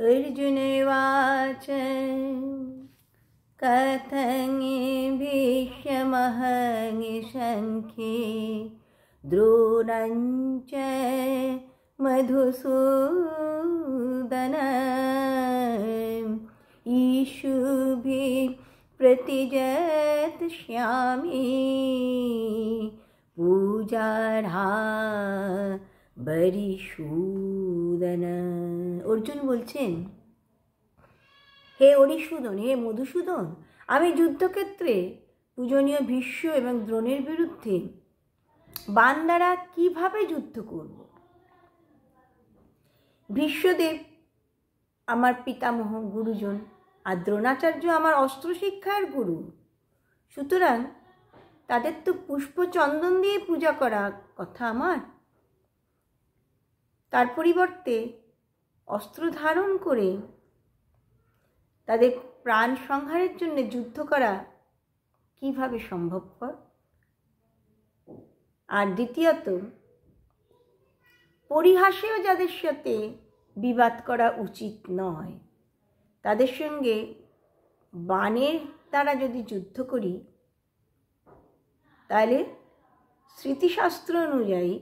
अर्जुनवाच कथङ्गिभीष्यमहङ्गिशङ्खि द्रोणञ्च मधुसूदन प्रतिजत श्यामी पूजा বরি সুদনা অর্জুন বলছেন হে অরিসূদন হে মধুসূদন আমি যুদ্ধক্ষেত্রে পূজনীয় ভীষ্ম এবং দ্রোণের বিরুদ্ধে বান দ্বারা কীভাবে যুদ্ধ করব ভীষ্মদেব আমার পিতামহ গুরুজন আর দ্রোণাচার্য আমার অস্ত্র শিক্ষার গুরু সুতরাং তাদের তো পুষ্পচন্দন দিয়ে পূজা করা কথা আমার তার পরিবর্তে অস্ত্র ধারণ করে তাদের প্রাণ সংহারের জন্য যুদ্ধ করা কিভাবে সম্ভবপর আর দ্বিতীয়ত পরিহাসেও যাদের সাথে বিবাদ করা উচিত নয় তাদের সঙ্গে বানের দ্বারা যদি যুদ্ধ করি তাহলে স্মৃতিশাস্ত্র অনুযায়ী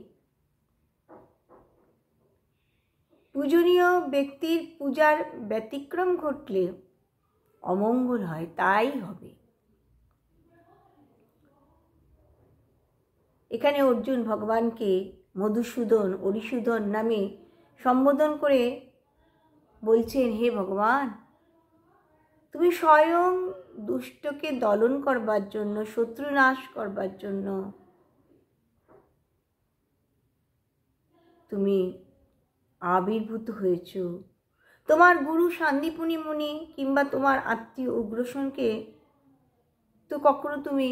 পূজনীয় ব্যক্তির পূজার ব্যতিক্রম ঘটলে অমঙ্গল হয় তাই হবে এখানে অর্জুন ভগবানকে মধুসূদন অরিসূদন নামে সম্বোধন করে বলছেন হে ভগবান তুমি স্বয়ং দুষ্টকে দলন করবার জন্য শত্রু নাশ করবার জন্য তুমি আবির্ভূত হয়েছ তোমার গুরু শান্তিপুণী মুনি কিংবা তোমার আত্মীয় উগ্রসনকে তো কখনো তুমি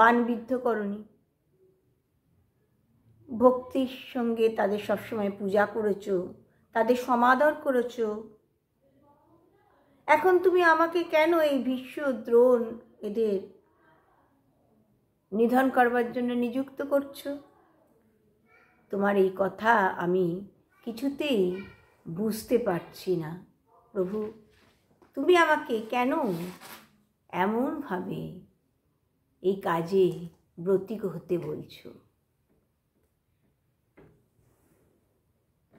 বানবিদ্ধ করনি ভক্তির সঙ্গে তাদের সবসময় পূজা করেছ তাদের সমাদর করেছ এখন তুমি আমাকে কেন এই বিশ্ব দ্রোণ এদের নিধন করবার জন্য নিযুক্ত করছো তোমার এই কথা আমি কিছুতেই বুঝতে পারছি না প্রভু তুমি আমাকে কেন এমনভাবে এই কাজে ব্রতিক হতে বলছো